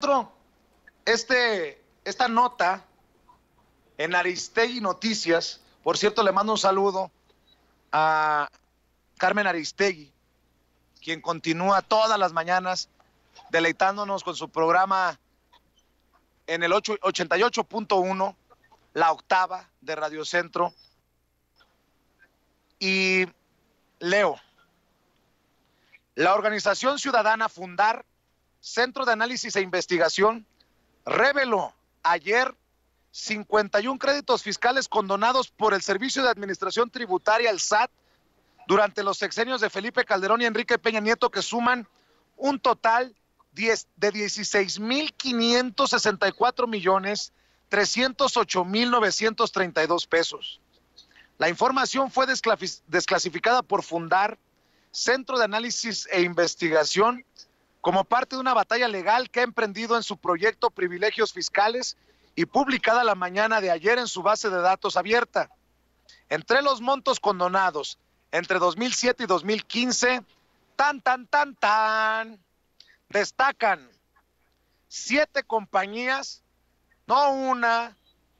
otro, este, esta nota en Aristegui Noticias, por cierto, le mando un saludo a Carmen Aristegui, quien continúa todas las mañanas deleitándonos con su programa en el 88.1, la octava de Radio Centro. Y leo, la organización ciudadana Fundar Centro de Análisis e Investigación reveló ayer 51 créditos fiscales condonados por el Servicio de Administración Tributaria, el SAT, durante los sexenios de Felipe Calderón y Enrique Peña Nieto, que suman un total de 16.564 millones pesos. La información fue desclasificada por Fundar, Centro de Análisis e Investigación, como parte de una batalla legal que ha emprendido en su proyecto Privilegios Fiscales y publicada la mañana de ayer en su base de datos abierta. Entre los montos condonados entre 2007 y 2015, tan, tan, tan, tan, destacan siete compañías, no una,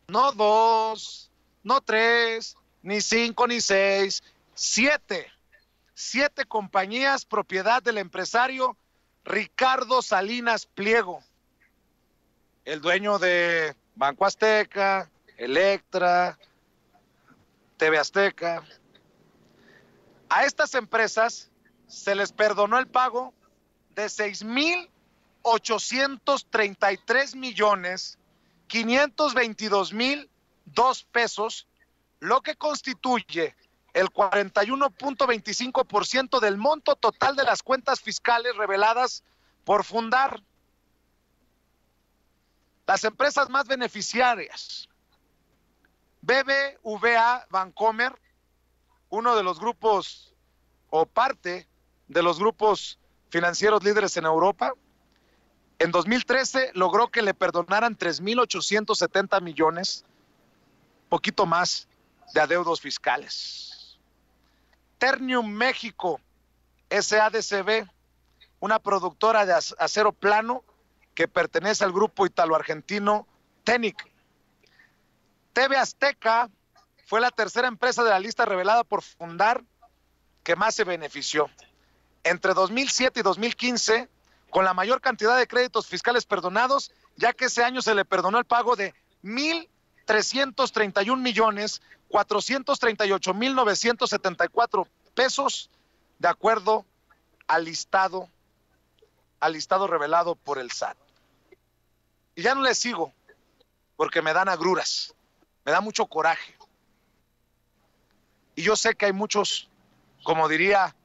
no dos, no tres, ni cinco, ni seis, siete, siete compañías propiedad del empresario Ricardo Salinas Pliego, el dueño de Banco Azteca, Electra, TV Azteca. A estas empresas se les perdonó el pago de $6,833,522,002, millones 522 mil dos pesos, lo que constituye el 41.25% del monto total de las cuentas fiscales reveladas por fundar. Las empresas más beneficiarias, BBVA Bancomer, uno de los grupos o parte de los grupos financieros líderes en Europa, en 2013 logró que le perdonaran 3.870 millones, poquito más, de adeudos fiscales. Ternium México, SADCB, una productora de acero plano que pertenece al grupo italo-argentino TENIC. TV Azteca fue la tercera empresa de la lista revelada por fundar que más se benefició. Entre 2007 y 2015, con la mayor cantidad de créditos fiscales perdonados, ya que ese año se le perdonó el pago de mil 331 millones 438 mil 974 pesos de acuerdo al listado al listado revelado por el SAT. Y ya no les sigo porque me dan agruras, me da mucho coraje. Y yo sé que hay muchos, como diría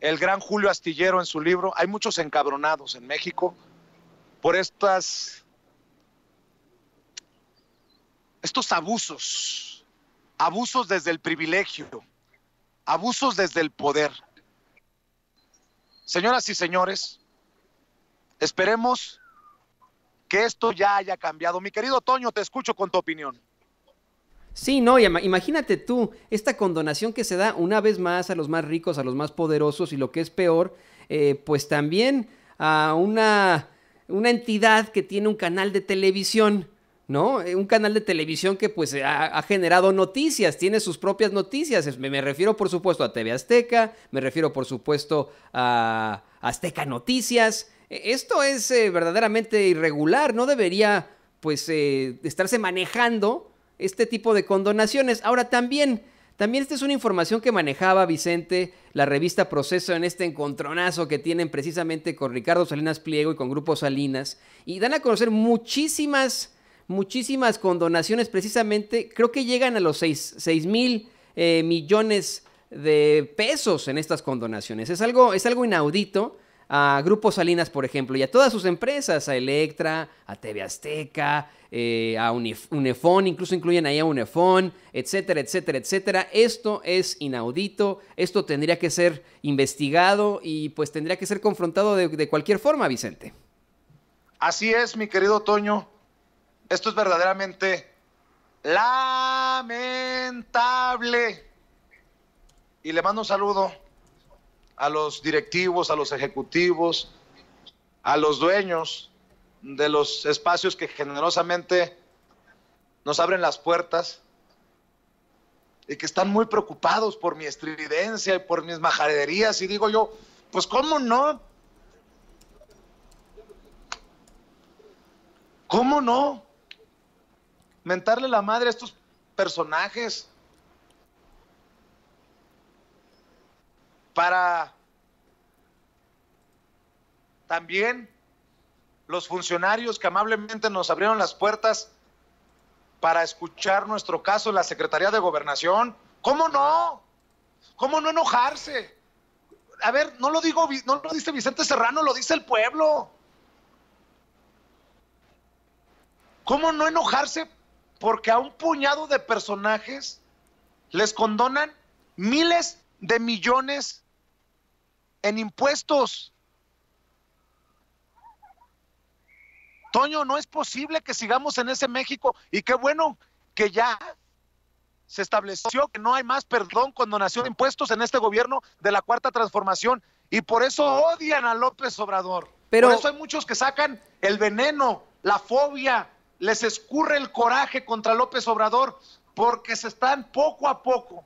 el gran Julio Astillero en su libro, hay muchos encabronados en México por estas estos abusos, abusos desde el privilegio, abusos desde el poder. Señoras y señores, esperemos que esto ya haya cambiado. Mi querido Toño, te escucho con tu opinión. Sí, no, imagínate tú esta condonación que se da una vez más a los más ricos, a los más poderosos y lo que es peor, eh, pues también a una, una entidad que tiene un canal de televisión ¿no? Eh, un canal de televisión que pues ha, generado noticias, tiene sus propias noticias. Me, refiero por supuesto a TV Azteca, me refiero por supuesto a Azteca Noticias. E, esto es eh, verdaderamente irregular, no debería pues eh, estarse manejando este tipo de condonaciones. Ahora también... También esta es una información que manejaba Vicente, la revista Proceso, en este encontronazo que tienen precisamente con Ricardo Salinas Pliego y con Grupo Salinas. Y dan a conocer muchísimas muchísimas condonaciones, precisamente creo que llegan a los 6, mil eh, millones de pesos en estas condonaciones. Es algo, es algo inaudito a Grupo Salinas, por ejemplo, y a todas sus empresas, a Electra, a TV Azteca, eh, a Unifón, incluso incluyen ahí a Unifón, etcétera, etcétera, etcétera. Esto es inaudito, esto tendría que ser investigado y pues tendría que ser confrontado de, de cualquier forma, Vicente. Así es, mi querido Toño. Esto es verdaderamente lamentable. Y le mando un saludo a los directivos, a los ejecutivos, a los dueños de los espacios que generosamente nos abren las puertas y que están muy preocupados por mi estridencia y por mis majaderías. Y digo yo, pues ¿cómo no? ¿Cómo no? mentarle la madre a estos personajes para también los funcionarios que amablemente nos abrieron las puertas para escuchar nuestro caso, en la Secretaría de Gobernación. ¿Cómo no? ¿Cómo no enojarse? A ver, no lo digo, no lo dice Vicente Serrano, lo dice el pueblo. ¿Cómo no enojarse porque a un puñado de personajes les condonan miles de millones en impuestos. Toño, no es posible que sigamos en ese México y qué bueno que ya se estableció que no hay más perdón, condonación de impuestos en este gobierno de la cuarta transformación y por eso odian a López Obrador. Pero... Por eso hay muchos que sacan el veneno, la fobia, les escurre el coraje contra López Obrador porque se están poco a poco,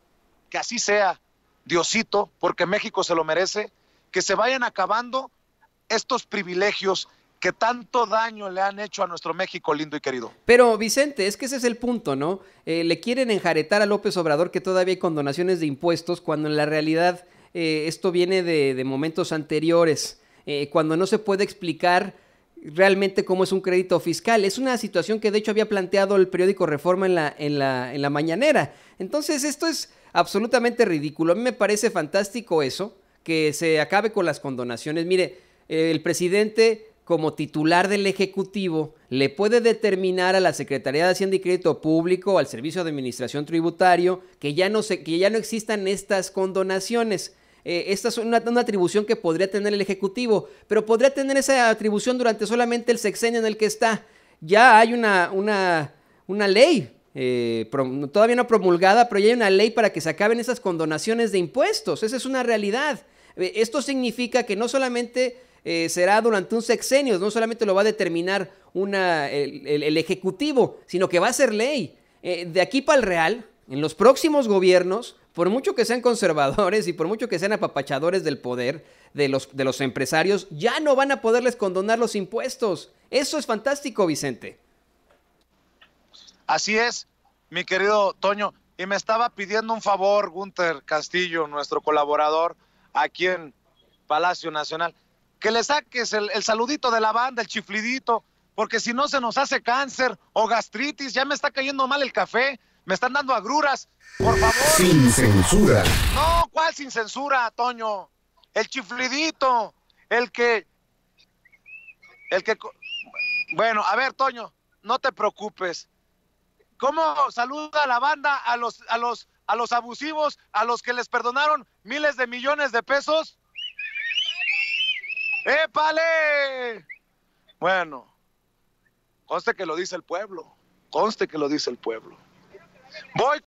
que así sea, Diosito, porque México se lo merece, que se vayan acabando estos privilegios que tanto daño le han hecho a nuestro México lindo y querido. Pero Vicente, es que ese es el punto, ¿no? Eh, le quieren enjaretar a López Obrador que todavía hay condonaciones de impuestos cuando en la realidad eh, esto viene de, momentos anteriores, eh, cuando no se puede explicar realmente cómo es un crédito fiscal. Es una situación que de hecho había planteado el periódico Reforma en la, en la, en la mañanera. Entonces esto es absolutamente ridículo. A mí me parece fantástico eso, que se acabe con las condonaciones. Mire, el presidente como titular del Ejecutivo le puede determinar a la Secretaría de Hacienda y Crédito Público, al Servicio de Administración Tributario, que ya no, se, que ya no existan estas condonaciones. Eh, esta es una, atribución que podría tener el Ejecutivo, pero podría tener esa atribución durante solamente el sexenio en el que está. Ya hay una, ley, eh, todavía no promulgada, pero ya hay una ley para que se acaben esas condonaciones de impuestos. Esa es una realidad. Eh, esto significa que no solamente será durante un sexenio, no solamente lo va a determinar el Ejecutivo, sino que va a ser ley. de aquí para el Real, en los próximos gobiernos, por mucho que sean conservadores y por mucho que sean apapachadores del poder de los, de los empresarios, ya no van a poderles condonar los impuestos. Eso es fantástico, Vicente. Así es, mi querido Toño. Y me estaba pidiendo un favor, Gunter Castillo, nuestro colaborador aquí en Palacio Nacional, que le saques el, el saludito de la banda, el chiflidito, porque si no se nos hace cáncer o gastritis, ya me está cayendo mal el café. Me están dando agruras, por favor. Sin censura. No, ¿cuál sin censura, Toño? El chiflidito, el que... El que... Bueno, a ver, Toño, no te preocupes. ¿Cómo saluda la banda a los, a los, a los abusivos, a los que les perdonaron miles de millones de pesos? ¡Épale! Bueno, conste que lo dice el pueblo, conste que lo dice el pueblo. Voy